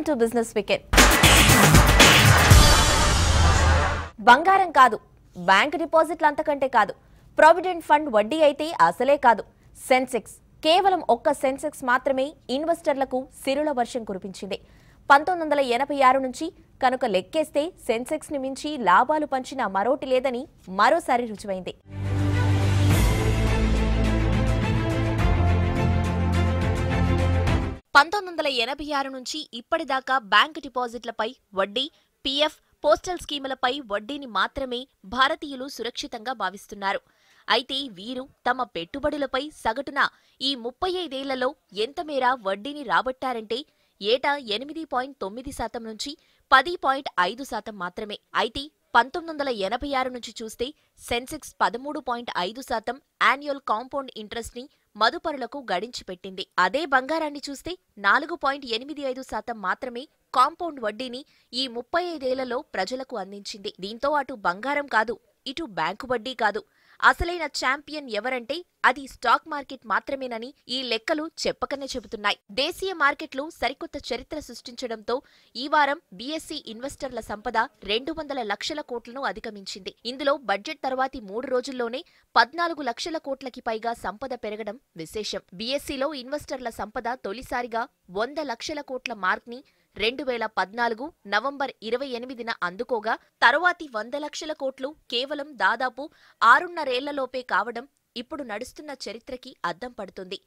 Welcome to business wicket బంగారం కాదు bank డిపాజిట్లు అంతకంటే కాదు ప్రావిడెంట్ ఫండ్ వడ్డీ అయితే అసలే కాదు సెన్సెక్స్ కేవలం ఒక్క సెన్సెక్స్ మాత్రమే ఇన్వెస్టర్లకు సిరుల వర్షం కురిపించింది పంతొమ్మిది వందల ఎనభై ఆరు నుంచి కనుక లెక్కేస్తే సెన్సెక్స్ని మించి లాభాలు పంచిన మరోటి లేదని మరోసారి రుజువైంది పంతొమ్మిది వందల ఎనభై ఆరు నుంచి ఇప్పటిదాకా బ్యాంకు డిపాజిట్లపై వడ్డీ పీఎఫ్ పోస్టల్ స్కీములపై వడ్డీని మాత్రమే భారతీయులు సురక్షితంగా భావిస్తున్నారు అయితే వీరు తమ పెట్టుబడులపై సగటున ఈ ముప్పై ఐదేళ్లలో ఎంతమేర వడ్డీని రాబట్టారంటే ఏటా ఎనిమిది పాయింట్ తొమ్మిది శాతం నుంచి పది పాయింట్ ఐదు శాతం మాత్రమే అయితే పంతొమ్మిది వందల ఎనభై ఆరు నుంచి చూస్తే సెన్సెక్స్ పదమూడు పాయింట్ ఐదు శాతం యాన్యువల్ కాంపౌండ్ ఇంట్రెస్ట్ ని మదుపరులకు గడించిపెట్టింది అదే బంగారాన్ని చూస్తే నాలుగు పాయింట్ ఎనిమిది ఐదు శాతం మాత్రమే కాంపౌండ్ వడ్డీని ఈ ముప్పై ఐదేళ్లలో ప్రజలకు అందించింది దీంతో అటు బంగారం కాదు ఇటు బ్యాంకు వడ్డీ కాదు అసలైన ఛాంపియన్ ఎవరంటే అది స్టాక్ మార్కెట్ మాత్రమేనని ఈ లెక్కలు చెప్పకనే చెబుతున్నాయి దేశీయ మార్కెట్లు సరికొత్త చరిత్ర సృష్టించడంతో ఈ వారం బీఎస్సీ ఇన్వెస్టర్ల సంపద రెండు వందల లక్షల కోట్లను అధిగమించింది ఇందులో బడ్జెట్ తర్వాతి మూడు రోజుల్లోనే పద్నాలుగు లక్షల కోట్లకి పైగా సంపద పెరగడం విశేషం బీఎస్సీలో ఇన్వెస్టర్ల సంపద తొలిసారిగా వంద లక్షల కోట్ల ని రెండు వేల పద్నాలుగు నవంబర్ ఇరవై ఎనిమిదిన అందుకోగా తరువాతి వంద లక్షల కోట్లు కేవలం దాదాపు ఆరున్నరేళ్లలోపే కావడం ఇప్పుడు నడుస్తున్న చరిత్రకి అద్దం పడుతుంది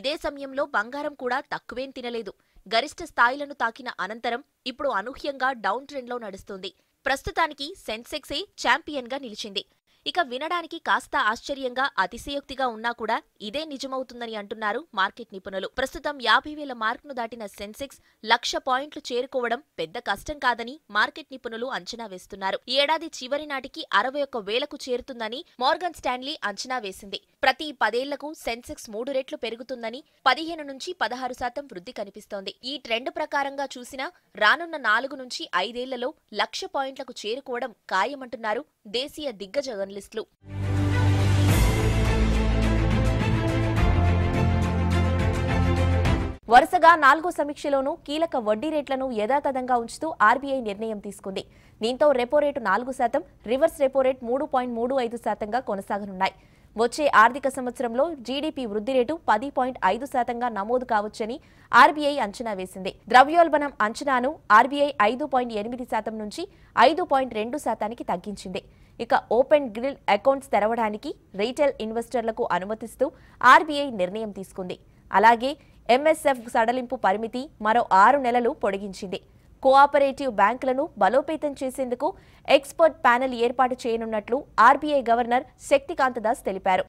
ఇదే సమయంలో బంగారం కూడా తక్కువేం తినలేదు గరిష్ట స్థాయిలను తాకిన అనంతరం ఇప్పుడు అనూహ్యంగా డౌన్ ట్రెండ్లో నడుస్తుంది ప్రస్తుతానికి సెన్సెక్సే ఛాంపియన్గా నిలిచింది ఇక వినడానికి కాస్త ఆశ్చర్యంగా అతిశయోక్తిగా ఉన్నా కూడా ఇదే నిజమవుతుందని అంటున్నారు మార్కెట్ నిపుణులు ప్రస్తుతం యాభై వేల మార్కును దాటిన సెన్సెక్స్ లక్ష పాయింట్లు చేరుకోవడం పెద్ద కష్టం కాదని మార్కెట్ నిపుణులు అంచనా వేస్తున్నారు ఏడాది చివరి నాటికి అరవై ఒక్క వేలకు చేరుతుందని మోర్గన్ స్టాన్లీ అంచనా వేసింది ప్రతి పదేళ్లకు సెన్సెక్స్ మూడు రెట్లు పెరుగుతుందని పదిహేను నుంచి పదహారు శాతం వృద్ధి కనిపిస్తోంది ఈ ట్రెండ్ ప్రకారంగా చూసినా రానున్న నాలుగు నుంచి ఐదేళ్లలో లక్ష పాయింట్లకు చేరుకోవడం ఖాయమంటున్నారు దేశీయ దిగ్గ జర్నలిస్టులు వరుసగా నాలుగో సమీక్షలోనూ కీలక వడ్డీ రేట్లను యథాతథంగా ఉంచుతూ ఆర్బీఐ నిర్ణయం తీసుకుంది దీంతో రెపో రేటు నాలుగు శాతం రివర్స్ రెపో రేట్ మూడు పాయింట్ మూడు ఐదు శాతంగా కొనసాగనున్నాయి వచ్చే ఆర్థిక సంవత్సరంలో జీడీపీ వృద్ధి రేటు పది పాయింట్ ఐదు శాతంగా నమోదు కావచ్చని ఆర్బీఐ అంచనా వేసింది ద్రవ్యోల్బణం అంచనాను ఆర్బీఐ ఐదు పాయింట్ ఎనిమిది శాతం నుంచి ఐదు పాయింట్ రెండు శాతానికి తగ్గించింది ఇక ఓపెన్ గ్రిల్ అకౌంట్స్ తెరవడానికి రీటైల్ ఇన్వెస్టర్లకు అనుమతిస్తూ ఆర్బీఐ నిర్ణయం తీసుకుంది అలాగే ఎంఎస్ఎఫ్ సడలింపు పరిమితి మరో ఆరు నెలలు పొడిగించింది కోఆపరేటివ్ బ్యాంకులను బలోపేతం చేసేందుకు ఎక్స్పర్ట్ ప్యానెల్ ఏర్పాటు చేయనున్నట్లు ఆర్బీఐ గవర్నర్ శక్తికాంత దాస్ తెలిపారు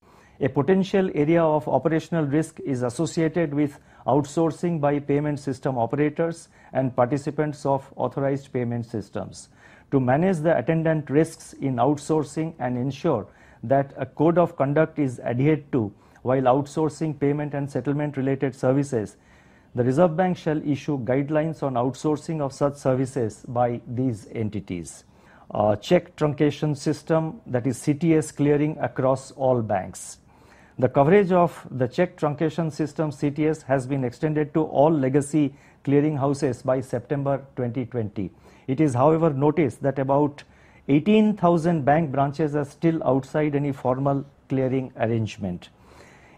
A potential area of operational risk is associated with outsourcing by payment system operators and participants of authorized payment systems. To manage the attendant risks in outsourcing and ensure that a code of conduct is adhered to while outsourcing payment and settlement related services, the Reserve Bank shall issue guidelines on outsourcing of such services by these entities. Uh, check truncation system, that is CTS clearing across all banks. The coverage of the check truncation system CTS has been extended to all legacy clearing houses by September 2020. It is, however, noticed that about 18,000 bank branches are still outside any formal clearing arrangement.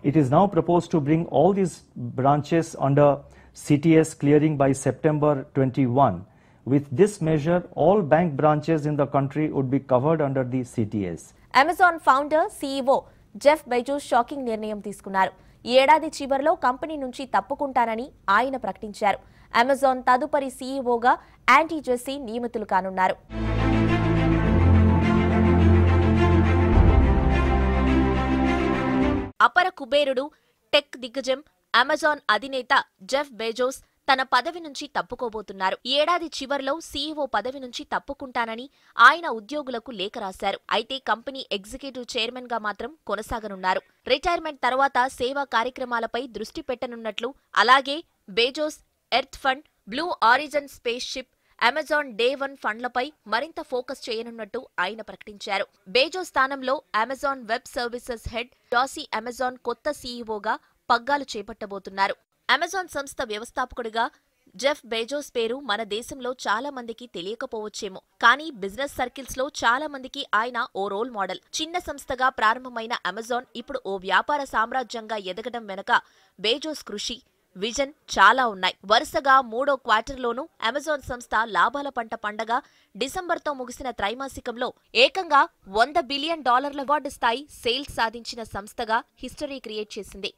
It is now proposed to bring all these branches under CTS clearing by September 21. With this measure, all bank branches in the country would be covered under the CTS. Amazon Amazon founder CEO Jeff Bezos shocking నిర్ణయం తీసుకున్నారు ఏడాది చివరిలో company నుంచి తప్పుకుంటానని ఆయన ప్రకటించారు Amazon తదుపరి సీఈఓగా anti Jessie నియమితులు కానున్నారు కుబేరుడు టెక్ దిగ్గజం అమెజాన్ అధినేత జెఫ్ బెజోస్ తన పదవి నుంచి తప్పుకోబోతున్నారు ఏడాది చివరిలో సీఈఓ పదవి నుంచి తప్పుకుంటానని ఆయన ఉద్యోగులకు లేఖ రాశారు అయితే కంపెనీ ఎగ్జిక్యూటివ్ చైర్మన్ గా మాత్రం కొనసాగనున్నారు రిటైర్మెంట్ తర్వాత సేవా కార్యక్రమాలపై దృష్టి పెట్టనున్నట్లు అలాగే Bezos earth fund blue origin space ship Amazon day one ఫండ్లపై మరింత ఫోకస్ చేయనున్నట్టు ఆయన ప్రకటించారు బేజో స్థానంలో Amazon web services head Jassy Amazon కొత్త సీఈఓగా పగ్గాలు చేపట్టబోతున్నారు అమెజాన్ సంస్థ వ్యవస్థాపకుడిగా జెఫ్ బేజోస్ పేరు మన దేశంలో చాలా మందికి తెలియకపోవచ్చేమో కానీ బిజినెస్ సర్కిల్స్ లో చాలా మందికి ఆయన ఓ రోల్ మోడల్ చిన్న సంస్థగా ప్రారంభమైన అమెజాన్ ఇప్పుడు ఓ వ్యాపార సామ్రాజ్యంగా ఎదగడం వెనుక బేజోస్ కృషి విజన్ చాలా ఉన్నాయి వరుసగా మూడో క్వార్టర్లోనూ అమెజాన్ సంస్థ లాభాల పంట పండగ డిసెంబర్తో ముగిసిన త్రైమాసికంలో ఏకంగా వంద బిలియన్ డాలర్ల వార్డు స్థాయి సేల్స్ సాధించిన సంస్థగా హిస్టరీ క్రియేట్ చేసింది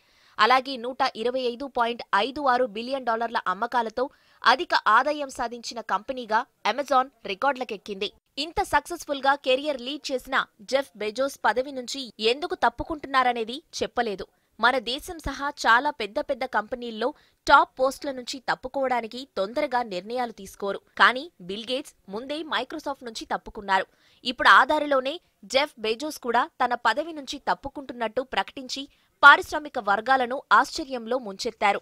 అలాగే నూట ఇరవై ఐదు పాయింట్ ఐదు ఆరు బిలియన్ డాలర్ల అమ్మకాలతో అధిక ఆదాయం సాధించిన కంపెనీగా అమెజాన్ రికార్డులకెక్కింది ఇంత సక్సెస్ఫుల్ గా కెరియర్ లీడ్ చేసిన జెఫ్ బెజోస్ పదవి నుంచి ఎందుకు తప్పుకుంటున్నారనేది చెప్పలేదు మన దేశం సహా చాలా పెద్ద పెద్ద కంపెనీల్లో టాప్ పోస్టుల నుంచి తప్పుకోవడానికి తొందరగా నిర్ణయాలు తీసుకోరు కానీ బిల్ గేట్స్ ముందే మైక్రోసాఫ్ట్ నుంచి తప్పుకున్నారు ఇప్పుడు ఆధారిలోనే జెఫ్ బెజోస్ కూడా తన పదవి నుంచి తప్పుకుంటున్నట్టు ప్రకటించి పారిశ్రామిక వర్గాలను ఆశ్చర్యంలో ముంచెత్తారు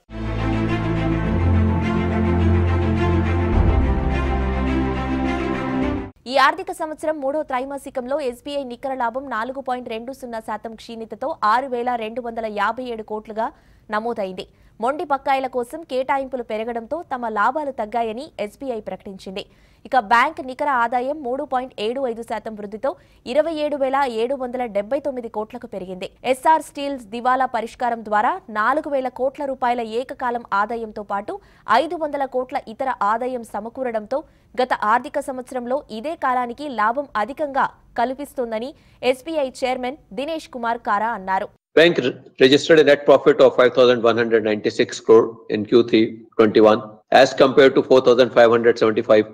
ఈ ఆర్థిక సంవత్సరం మూడో త్రైమాసికంలో ఎస్బీఐ నికర లాభం నాలుగు పాయింట్ రెండు సున్నా శాతం క్షీణితతో ఆరు వేల రెండు వందల యాభై ఏడు కోట్లుగా నమోదైంది మొండి బక్కాయిల కోసం కేటాయింపులు పెరగడంతో తమ లాభాలు తగ్గాయని ఎస్బీఐ ప్రకటించింది ఇక బ్యాంక్ నికర ఆదాయం మూడు పాయింట్ ఏడు ఐదు శాతం వృద్ధితో ఇరవై ఏడు వేల ఏడు వందల డెబ్బై తొమ్మిది కోట్లకు పెరిగింది ఎస్ఆర్ స్టీల్స్ దివాలా పరిష్కారం ద్వారా నాలుగు వేల కోట్ల రూపాయల ఏకకాలం ఆదాయంతో పాటు ఐదు వందల కోట్ల ఇతర ఆదాయం సమకూరడంతో గత ఆర్థిక సంవత్సరంలో ఇదే కాలానికి లాభం అధికంగా కల్పిస్తుందని ఎస్బీఐ చైర్మన్ దినేష్ కుమార్ కారా అన్నారు Bank registered a net profit of 5,196 crore in Q3 21 as compared to 4,575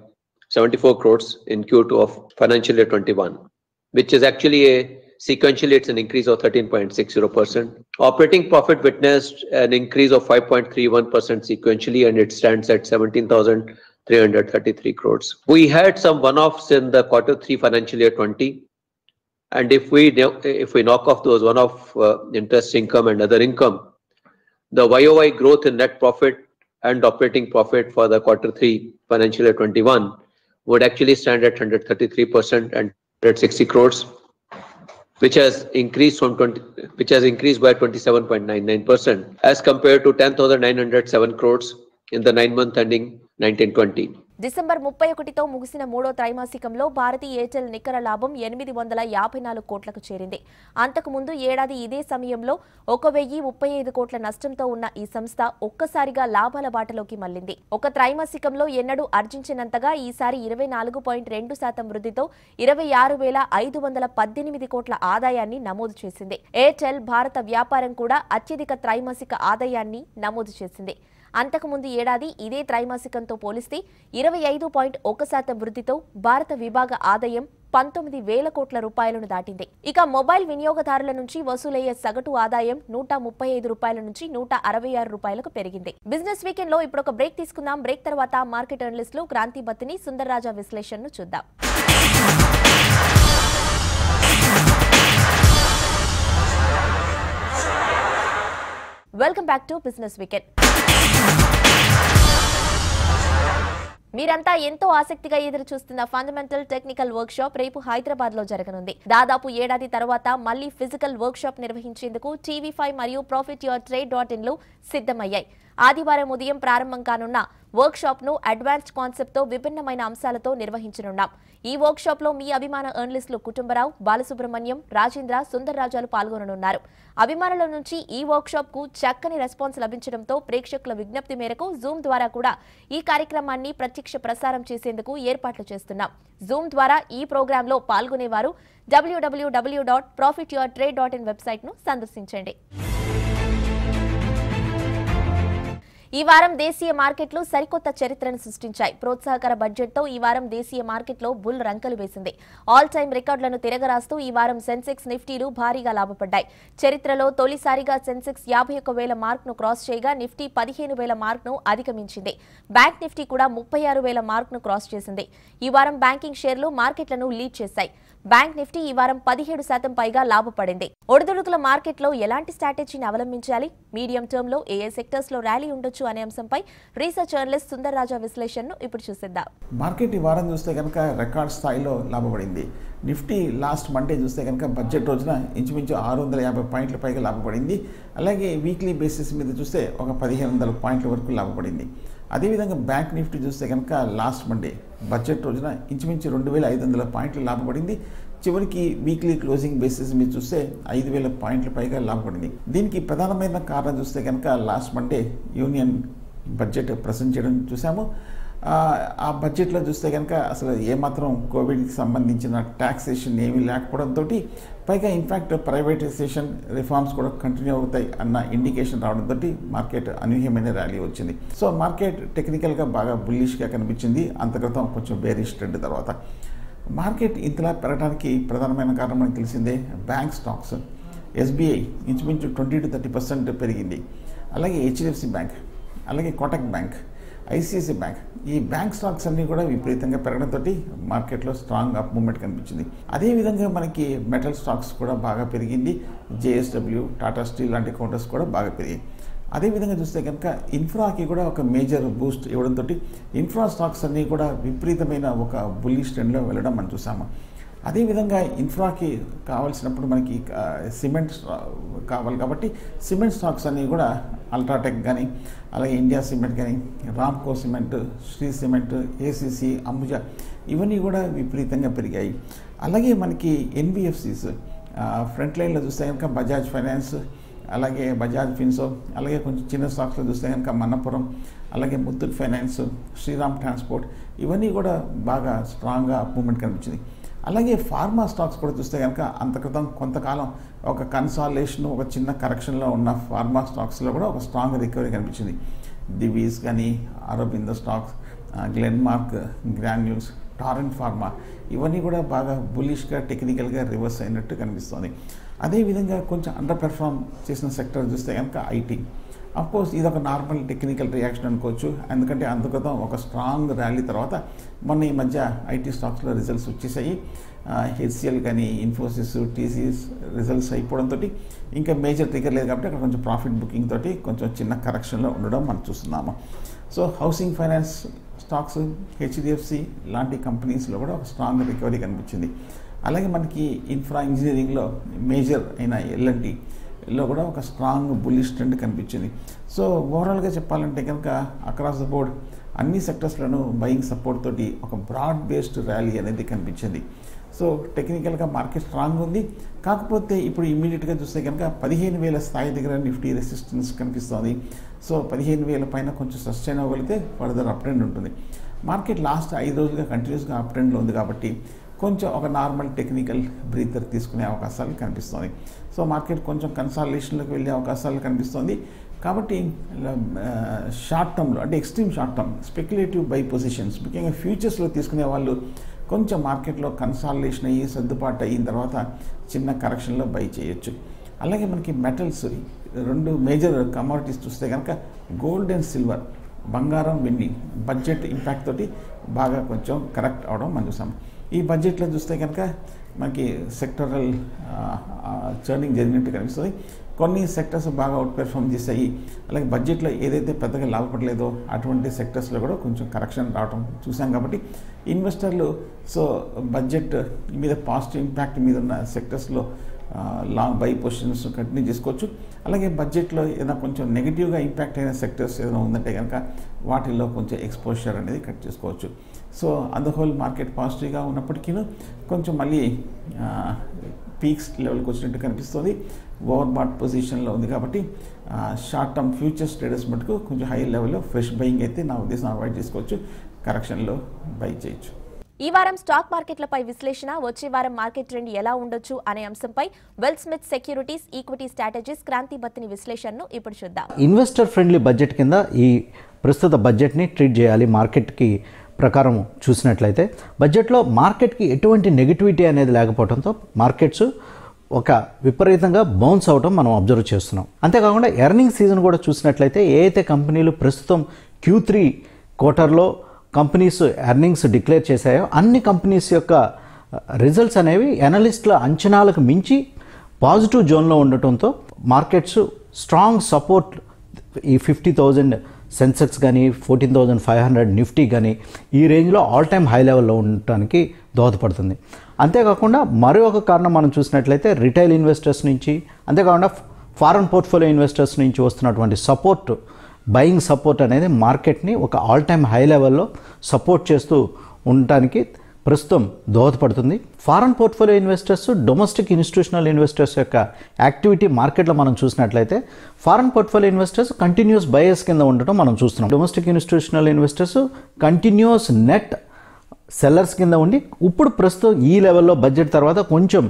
74 crores in Q2 of financial year 21, which is actually a sequentially it's an increase of 13.60%. Operating profit witnessed an increase of 5.31% sequentially and it stands at 17,333 crores. We had some one-offs in the quarter 3 financial year 20 and if we if we knock off those one-off uh, interest income and other income, the YOY growth in net profit and operating profit for the quarter 3 financial year 21 would actually stand at 133% and 160 crores, which has increased from 20, which has increased by 27.99% as compared to 10,907 crores in the nine month ending 1920. December ముప్పై ఒకటితో ముగిసిన మూడో త్రైమాసికంలో భారతీయ Airtel నికర లాభం ఎనిమిది వందల యాభై నాలుగు కోట్లకు చేరింది అంతకుముందు ఏడాది ఇదే సమయంలో ఒక వెయ్యి ముప్పై ఐదు కోట్ల నష్టంతో ఉన్న ఈ సంస్థ ఒక్కసారిగా లాభాల బాటలోకి మళ్లింది ఒక త్రైమాసికంలో ఎన్నడూ ఆర్జించినంతగా ఈసారి ఇరవై నాలుగు పాయింట్ రెండు శాతం వృద్ధితో ఇరవై ఆరు వేల ఐదు వందల పద్దెనిమిది కోట్ల ఆదాయాన్ని నమోదు చేసింది ఎయిర్టెల్ భారత వ్యాపారం కూడా అత్యధిక త్రైమాసిక ఆదాయాన్ని నమోదు చేసింది అంతకుముందు ఏడాది ఇదే త్రైమాసికంతో పోలిస్తే ఇరవై ఐదు పాయింట్ ఒక శాతం వృద్ధితో భారత విభాగ ఆదాయం పంతొమ్మిది వేల కోట్ల రూపాయలను దాటింది ఇక మొబైల్ వినియోగదారుల నుంచి వసూలయ్యే సగటు ఆదాయం నూట ముప్పై ఐదు రూపాయల నుంచి నూట అరవై ఆరు రూపాయలకు పెరిగింది బిజినెస్ వీకెండ్ లో ఇప్పుడు ఒక బ్రేక్ తీసుకుందాం బ్రేక్ తర్వాత మార్కెట్ అనలిస్ట్ లో క్రాంతి బత్తిని సుందర్రాజా విశ్లేషణను చూద్దాం welcome back to business weekend మీరంతా ఎంతో ఆసక్తిగా ఎదురు చూస్తున్న ఫండమెంటల్ టెక్నికల్ వర్క్ షాప్ రేపు హైదరాబాద్ లో జరగనుంది దాదాపు ఏడాది తర్వాత మళ్లీ ఫిజికల్ వర్క్ షాప్ నిర్వహించేందుకు టీవీ ఫైవ్ మరియు ప్రాఫిట్ యువర్ ట్రేడ్ డాట్ ఇన్లు సిద్ధమయ్యాయి ఆదివారం ఉదయం ప్రారంభం కానున్న షాప్ ను అడ్వాన్స్డ్ కాన్సెప్ట్ తో విభిన్నమైన అంశాలతో నిర్వహించనున్నాం ఈ షాప్ లో మీ అభిమాన ఎర్నలిస్టులు కుటుంబరావు బాలసుబ్రహ్మణ్యం రాజేంద్ర సుందర్రాజాలు పాల్గొననున్నారు అభిమానుల నుంచి ఈ షాప్ కు చక్కని రెస్పాన్స్ లభించడంతో ప్రేక్షకుల విజ్ఞప్తి మేరకు జూమ్ ద్వారా కూడా ఈ కార్యక్రమాన్ని ప్రత్యక్ష ప్రసారం చేసేందుకు ఏర్పాట్లు చేస్తున్నాం జూమ్ ద్వారా ఈ ప్రోగ్రాంలో పాల్గొనేవారు డబ్ల్యూడబ్ల్యూడబ్ల్యూ dot profit your trade dot in ను సందర్శించండి ఈ వారం దేశీయ మార్కెట్లు సరికొత్త చరిత్రను సృష్టించాయి ప్రోత్సాహకర బడ్జెట్తో ఈ వారం దేశీయ మార్కెట్లో బుల్ రంకలు వేసింది ఆల్ టైం రికార్డులను తిరగరాస్తూ ఈ వారం సెన్సెక్స్ నిఫ్టీలు భారీగా లాభపడ్డాయి చరిత్రలో తొలిసారిగా సెన్సెక్స్ యాభై వేల మార్క్ను క్రాస్ చేయగా నిఫ్టీ పదిహేను వేల మార్క్ను అధిగమించింది బ్యాంక్ నిఫ్టీ కూడా ముప్పై ఆరు వేల మార్క్ను క్రాస్ చేసింది ఈ వారం బ్యాంకింగ్ షేర్లు మార్కెట్లను లీడ్ చేశాయి బ్యాంక్ నిఫ్టీ ఈ వారం పదిహేడు శాతం పైగా లాభపడింది ఒడిదుడుకుల మార్కెట్లో ఎలాంటి స్ట్రాటజీని అవలంబించాలి మీడియం టర్మ్ లో ఏ సెక్టర్స్ లో ర్యాలీ ఉండొచ్చు చేయవచ్చు అనే అంశంపై రీసెర్చ్ జర్నలిస్ట్ సుందర్ రాజా విశ్లేషణను ఇప్పుడు చూసిద్దాం మార్కెట్ ఈ వారం చూస్తే కనుక రికార్డ్ స్థాయిలో లాభపడింది నిఫ్టీ లాస్ట్ మండే చూస్తే కనుక బడ్జెట్ రోజున ఇంచుమించు ఆరు వందల యాభై పాయింట్ల పైగా లాభపడింది అలాగే వీక్లీ బేసిస్ మీద చూస్తే ఒక పదిహేను వందల పాయింట్ల వరకు లాభపడింది అదేవిధంగా బ్యాంక్ నిఫ్టీ చూస్తే కనుక లాస్ట్ మండే బడ్జెట్ రోజున ఇంచుమించు రెండు వేల ఐదు వందల పాయింట్లు లాభపడింది చివరికి వీక్లీ క్లోజింగ్ బేసిస్ మీరు చూస్తే ఐదు వేల పాయింట్ల పైగా లాభపడింది దీనికి ప్రధానమైన కారణం చూస్తే కనుక last Monday union budget present చేయడం చూసాము ఆ బడ్జెట్లో చూస్తే కనుక అసలు ఏమాత్రం కోవిడ్కి సంబంధించిన ట్యాక్సేషన్ ఏమీ లేకపోవడంతో పైగా ఇన్ఫ్యాక్ట్ ప్రైవేటైజేషన్ రిఫార్మ్స్ కూడా కంటిన్యూ అవుతాయి అన్న ఇండికేషన్ రావడంతో మార్కెట్ అనూహ్యమైన ర్యాలీ వచ్చింది సో మార్కెట్ టెక్నికల్గా బాగా బుల్లిష్గా కనిపించింది అంతక్రితం కొంచెం బేరిష్ ట్రెండ్ తర్వాత మార్కెట్ ఇంతలా పెరగడానికి ప్రధానమైన కారణం మనకు తెలిసిందే బ్యాంక్ స్టాక్స్ ఎస్బీఐ ఇంచుమించు ట్వంటీ టు థర్టీ పర్సెంట్ పెరిగింది అలాగే హెచ్డిఎఫ్సి బ్యాంక్ అలాగే కోటక్ బ్యాంక్ ఐసిఐసి బ్యాంక్ ఈ బ్యాంక్ స్టాక్స్ అన్నీ కూడా విపరీతంగా పెరగడంతో మార్కెట్లో స్ట్రాంగ్ అప్ మూమెంట్ కనిపించింది అదేవిధంగా మనకి మెటల్ స్టాక్స్ కూడా బాగా పెరిగింది జేఎస్డబ్ల్యూ టాటా స్టీల్ లాంటి కౌంటర్స్ కూడా బాగా పెరిగాయి అదేవిధంగా చూస్తే కనుక ఇన్ఫ్రాకి కూడా ఒక మేజర్ బూస్ట్ ఇవ్వడంతో ఇన్ఫ్రా స్టాక్స్ అన్నీ కూడా విపరీతమైన ఒక బుల్లిష్ ట్రెండ్లో వెళ్ళడం మనం చూసాము అదేవిధంగా ఇన్ఫ్రాకి కావాల్సినప్పుడు మనకి సిమెంట్ కావాలి కాబట్టి సిమెంట్ స్టాక్స్ అన్నీ కూడా అల్ట్రాటెక్ కానీ అలాగే ఇండియా సిమెంట్ కానీ Ramco cement Shree cement ACC Ambuja ఇవన్నీ కూడా విపరీతంగా పెరిగాయి అలాగే మనకి ఎన్బిఎఫ్సిస్ ఫ్రంట్ లైన్లో చూస్తే కనుక బజాజ్ ఫైనాన్స్ అలాగే బజాజ్ ఫిన్సో అలాగే కొంచెం చిన్న స్టాక్స్లో చూస్తే కనుక మన్నపురం అలాగే ముత్తూట్ ఫైనాన్స్ శ్రీరామ్ ట్రాన్స్పోర్ట్ ఇవన్నీ కూడా బాగా స్ట్రాంగ్గా మూమెంట్ కనిపించింది అలాగే ఫార్మా స్టాక్స్ కూడా చూస్తే కనుక అంత క్రితం కొంతకాలం ఒక కన్సాలేషన్ ఒక చిన్న కరెక్షన్లో ఉన్న ఫార్మా స్టాక్స్లో కూడా ఒక స్ట్రాంగ్ రికవరీ కనిపించింది దివీస్ కానీ అరబింద స్టాక్స్ గ్లెన్మార్క్ గ్రాన్యూల్స్ టారెంట్ ఫార్మా ఇవన్నీ కూడా బాగా బులిష్గా టెక్నికల్గా రివర్స్ అయినట్టు కనిపిస్తుంది అదేవిధంగా కొంచెం అండర్ పెర్ఫామ్ చేసిన సెక్టర్ చూస్తే కనుక ఐటీ అఫ్కోర్స్ ఇది ఒక నార్మల్ టెక్నికల్ రియాక్షన్ అనుకోవచ్చు ఎందుకంటే అందుకతో ఒక స్ట్రాంగ్ ర్యాలీ తర్వాత మొన్న ఈ మధ్య ఐటీ స్టాక్స్లో రిజల్ట్స్ వచ్చేసాయి హెచ్సిఎల్ కానీ ఇన్ఫోసిస్ టీసీస్ రిజల్ట్స్ అయిపోవడంతో ఇంకా మేజర్ ట్రిగర్ లేదు కాబట్టి అక్కడ కొంచెం ప్రాఫిట్ బుకింగ్ తోటి కొంచెం చిన్న కరెక్షన్లో ఉండడం మనం చూస్తున్నాము so housing finance stocks HDFC లాంటి కంపెనీస్లో కూడా ఒక స్ట్రాంగ్ రికవరీ కనిపించింది అలాగే మనకి ఇన్ఫ్రా ఇంజనీరింగ్లో మేజర్ అయిన ఎల్ఎన్టీ లో కూడా ఒక స్ట్రాంగ్ బుల్లిష్ ట్రెండ్ కనిపించింది సో ఓవరాల్గా చెప్పాలంటే కనుక అక్రాస్ ద బోర్డ్ అన్ని సెక్టర్స్లోనూ బయింగ్ సపోర్ట్ తోటి ఒక బ్రాడ్ బేస్డ్ ర్యాలీ అనేది కనిపించింది సో టెక్నికల్గా మార్కెట్ స్ట్రాంగ్ ఉంది కాకపోతే ఇప్పుడు ఇమీడియట్గా చూస్తే కనుక పదిహేను వేల స్థాయి దగ్గర నిఫ్టీ రెసిస్టెన్స్ కనిపిస్తుంది సో పదిహేను వేల పైన కొంచెం సస్టైన్ అవ్వగలిగితే ఫర్దర్ అప్ ట్రెండ్ ఉంటుంది మార్కెట్ లాస్ట్ ఐదు రోజులుగా కంటిన్యూస్గా అప్ ట్రెండ్లో ఉంది కాబట్టి కొంచెం ఒక నార్మల్ టెక్నికల్ బ్రీతర్ తీసుకునే అవకాశాలు కనిపిస్తుంది సో మార్కెట్ కొంచెం కన్సాలేషన్లోకి వెళ్ళే అవకాశాలు కనిపిస్తుంది కాబట్టి షార్ట్ టర్మ్లో అంటే extreme short term speculative buy positions ముఖ్యంగా ఫ్యూచర్స్లో తీసుకునే వాళ్ళు కొంచెం మార్కెట్లో కన్సాలిడేషన్ అయ్యి సర్దుబాటు అయిన తర్వాత చిన్న కరెక్షన్లో బై చేయొచ్చు అలాగే మనకి మెటల్స్ రెండు మేజర్ కమోడిటీస్ చూస్తే కనుక గోల్డ్ అండ్ సిల్వర్ బంగారం వెండి బడ్జెట్ ఇంపాక్ట్ తోటి బాగా కొంచెం కరెక్ట్ అవడం మనం చూసాము ఈ బడ్జెట్లో చూస్తే కనుక మనకి సెక్టరల్ చర్నింగ్ జరిగినట్టు కనిపిస్తుంది కొన్ని సెక్టర్స్ బాగా అవుట్ పెర్ఫామ్ చేస్తాయి అలాగే బడ్జెట్లో ఏదైతే పెద్దగా లాభపడలేదో అటువంటి సెక్టర్స్లో కూడా కొంచెం కరెక్షన్ రావడం చూసాం కాబట్టి ఇన్వెస్టర్లు సో బడ్జెట్ మీద పాజిటివ్ ఇంపాక్ట్ మీద ఉన్న సెక్టర్స్లో లాంగ్ బై పొజిషన్స్ కంటిన్యూ చేసుకోవచ్చు అలాగే బడ్జెట్లో ఏదైనా కొంచెం నెగిటివ్గా ఇంపాక్ట్ అయిన సెక్టర్స్ ఏదైనా ఉందంటే కనుక వాటిల్లో కొంచెం ఎక్స్పోజర్ అనేది కట్ చేసుకోవచ్చు సో అంద హోల్ మార్కెట్ పాజిటివ్గా ఉన్నప్పటికీ కొంచెం మళ్ళీ పీక్స్ లెవెల్కి వచ్చినట్టు కనిపిస్తుంది ఓవర్ బాట్ పొజిషన్లో ఉంది కాబట్టి షార్ట్ టర్మ్ ఫ్యూచర్స్ ట్రేడర్స్ మటుకు కొంచెం హై లెవెల్లో ఫ్రెష్ బయింగ్ అయితే నా ఉద్దేశం అవాయిడ్ చేసుకోవచ్చు కరెక్షన్లో బై చేయొచ్చు ఈ వారం స్టాక్ మార్కెట్లపై విశ్లేషణ వచ్చే వారం మార్కెట్ ట్రెండ్ ఎలా ఉండొచ్చు అనే అంశంపై well smith securities equity strategies Kranthi Battini విశ్లేషణను ఇప్పుడు చూద్దాం ఇన్వెస్టర్ ఫ్రెండ్లీ బడ్జెట్ కింద ఈ ప్రస్తుత బడ్జెట్ని ట్రీట్ చేయాలి మార్కెట్కి ప్రకారం చూసినట్లయితే బడ్జెట్లో మార్కెట్కి ఎటువంటి నెగిటివిటీ అనేది లేకపోవడంతో మార్కెట్స్ ఒక విపరీతంగా బౌన్స్ అవడం మనం అబ్జర్వ్ చేస్తున్నాం అంతేకాకుండా ఎర్నింగ్ సీజన్ కూడా చూసినట్లయితే ఏ అయితే కంపెనీలు ప్రస్తుతం క్యూ త్రీ క్వార్టర్లో కంపెనీస్ ఎర్నింగ్స్ డిక్లేర్ చేశాయో అన్ని కంపెనీస్ యొక్క రిజల్ట్స్ అనేవి ఎనలిస్టుల అంచనాలకు మించి పాజిటివ్ జోన్లో ఉండటంతో మార్కెట్స్ స్ట్రాంగ్ సపోర్ట్ ఈ ఫిఫ్టీ థౌజండ్ సెన్సెక్స్ కానీ fourteen thousand five hundred Nifty కానీ ఈ రేంజ్లో ఆల్ టైమ్ హై లెవెల్లో ఉండటానికి దోహదపడుతుంది అంతేకాకుండా మరో ఒక కారణం మనం చూసినట్లయితే రిటైల్ ఇన్వెస్టర్స్ నుంచి అంతేకాకుండా ఫారెన్ పోర్ట్ఫోలియో ఇన్వెస్టర్స్ నుంచి వస్తున్నటువంటి సపోర్ట్ బయింగ్ సపోర్ట్ అనేది మార్కెట్ని ఒక ఆల్ టైమ్ హై లెవెల్లో సపోర్ట్ చేస్తూ ఉండటానికి ప్రస్తుతం దోహదపడుతుంది foreign portfolio investors domestic institutional investors యొక్క యాక్టివిటీ మార్కెట్లో మనం చూసినట్లయితే foreign portfolio investors continuous buyers కింద ఉండటం మనం చూస్తున్నాం domestic institutional investors continuous net sellers కింద ఉండి ఇప్పుడు ప్రస్తుతం ఈ లెవెల్లో బడ్జెట్ తర్వాత కొంచెం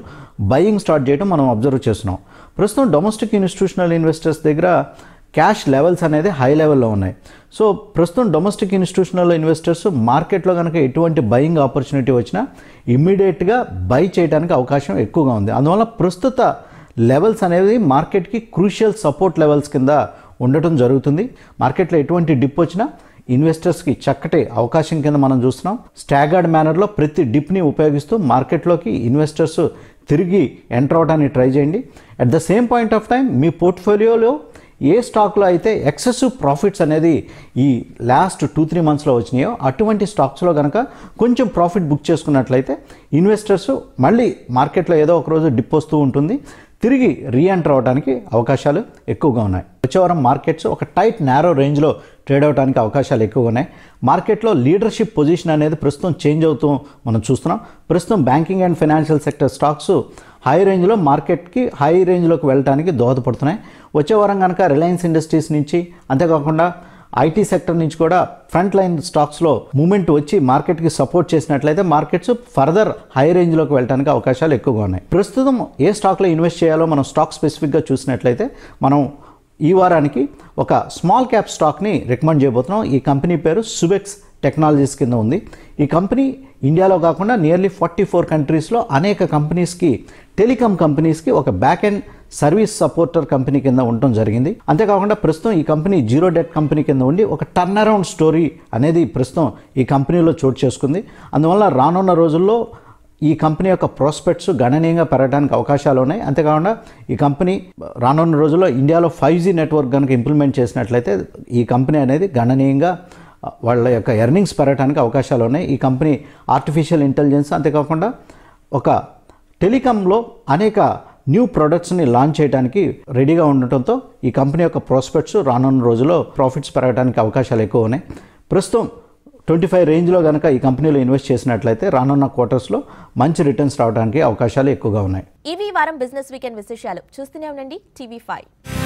బయింగ్ స్టార్ట్ చేయడం మనం అబ్జర్వ్ చేస్తున్నాం ప్రస్తుతం డొమెస్టిక్ ఇన్స్టిట్యూషనల్ ఇన్వెస్టర్స్ దగ్గర క్యాష్ లెవెల్స్ అనేది హై లెవెల్లో ఉన్నాయి సో ప్రస్తుతం డొమెస్టిక్ ఇన్స్టిట్యూషనల్ ఇన్వెస్టర్స్ మార్కెట్లో కనుక ఎటువంటి బయింగ్ ఆపర్చునిటీ వచ్చినా ఇమ్మీడియట్గా బై చేయడానికి అవకాశం ఎక్కువగా ఉంది అందువల్ల ప్రస్తుత లెవెల్స్ అనేది మార్కెట్కి క్రూషియల్ సపోర్ట్ లెవెల్స్ కింద ఉండటం జరుగుతుంది మార్కెట్లో ఎటువంటి డిప్ వచ్చినా ఇన్వెస్టర్స్కి చక్కటే అవకాశం కింద మనం చూస్తున్నాం స్టాగర్డ్ మేనర్లో ప్రతి డిప్ని ఉపయోగిస్తూ మార్కెట్లోకి ఇన్వెస్టర్స్ తిరిగి ఎంటర్ అవడానికి ట్రై చేయండి at the same point of time మీ పోర్ట్ఫోలియోలో ఏ స్టాక్లో అయితే ఎక్సెసివ్ ప్రాఫిట్స్ అనేది ఈ లాస్ట్ టూ త్రీ మంత్స్లో వచ్చినాయో అటువంటి స్టాక్స్లో కనుక కొంచెం ప్రాఫిట్ బుక్ చేసుకున్నట్లయితే ఇన్వెస్టర్స్ మళ్ళీ మార్కెట్లో ఏదో ఒకరోజు డిప్ వస్తూ ఉంటుంది తిరిగి రీఎంటర్ అవడానికి అవకాశాలు ఎక్కువగా ఉన్నాయి వచ్చేవారం మార్కెట్స్ ఒక టైట్ నేరో రేంజ్లో ట్రేడ్ అవడానికి అవకాశాలు ఎక్కువగా ఉన్నాయి మార్కెట్లో లీడర్షిప్ పొజిషన్ అనేది ప్రస్తుతం చేంజ్ అవుతూ మనం చూస్తున్నాం ప్రస్తుతం banking and financial sector stocks high రేంజ్లో మార్కెట్కి హై రేంజ్లోకి వెళ్ళడానికి దోహదపడుతున్నాయి వచ్చే వారం కనుక రిలయన్స్ ఇండస్ట్రీస్ నుంచి అంతేకాకుండా ఐటీ సెక్టర్ నుంచి కూడా ఫ్రంట్ లైన్ స్టాక్స్లో మూమెంట్ వచ్చి మార్కెట్కి సపోర్ట్ చేసినట్లయితే మార్కెట్స్ ఫర్దర్ హై రేంజ్లోకి వెళ్ళడానికి అవకాశాలు ఎక్కువగా ఉన్నాయి ప్రస్తుతం ఏ స్టాక్లో ఇన్వెస్ట్ చేయాలో మనం స్టాక్ స్పెసిఫిక్గా చూసినట్లయితే మనం ఈ వారానికి ఒక స్మాల్ క్యాప్ స్టాక్ని రికమెండ్ చేయబోతున్నాం ఈ కంపెనీ పేరు సుబెక్స్ టెక్నాలజీస్ కింద ఉంది ఈ కంపెనీ ఇండియాలో కాకుండా నియర్లీ ఫార్టీ ఫోర్ కంట్రీస్లో అనేక కంపెనీస్కి టెలికామ్ కంపెనీస్కి ఒక back and service supporter company కింద ఉండటం జరిగింది అంతేకాకుండా ప్రస్తుతం ఈ కంపెనీ జీరో డెట్ కంపెనీ కింద ఉండి ఒక టర్న్ అరౌండ్ స్టోరీ అనేది ప్రస్తుతం ఈ కంపెనీలో చోటు చేసుకుంది అందువల్ల రానున్న రోజుల్లో ఈ కంపెనీ యొక్క ప్రాస్పెక్ట్స్ గణనీయంగా పెరగడానికి అవకాశాలు ఉన్నాయి అంతేకాకుండా ఈ కంపెనీ రానున్న రోజుల్లో ఇండియాలో ఫైవ్ జీ నెట్వర్క్ కనుక ఇంప్లిమెంట్ చేసినట్లయితే ఈ కంపెనీ అనేది గణనీయంగా వాళ్ళ యొక్క ఎర్నింగ్స్ పెరగడానికి అవకాశాలు ఉన్నాయి ఈ కంపెనీ ఆర్టిఫిషియల్ ఇంటెలిజెన్స్ అంతేకాకుండా ఒక టెలికాంలో అనేక న్యూ ప్రొడక్ట్స్ని లాంచ్ చేయడానికి రెడీగా ఉండటంతో ఈ కంపెనీ యొక్క ప్రాస్పెక్ట్స్ రానున్న రోజుల్లో ప్రాఫిట్స్ పెరగడానికి అవకాశాలు ఎక్కువ ఉన్నాయి ప్రస్తుతం ట్వంటీ ఫైవ్ రేంజ్లో కనుక ఈ కంపెనీలో ఇన్వెస్ట్ చేసినట్లయితే రానున్న క్వార్టర్స్లో మంచి రిటర్న్స్ రావడానికి అవకాశాలు ఎక్కువగా ఉన్నాయి ఇవి వారం బిజినెస్ వీకెండ్ విశేషాలు చూస్తూనే ఉండండి టీవీ ఫైవ్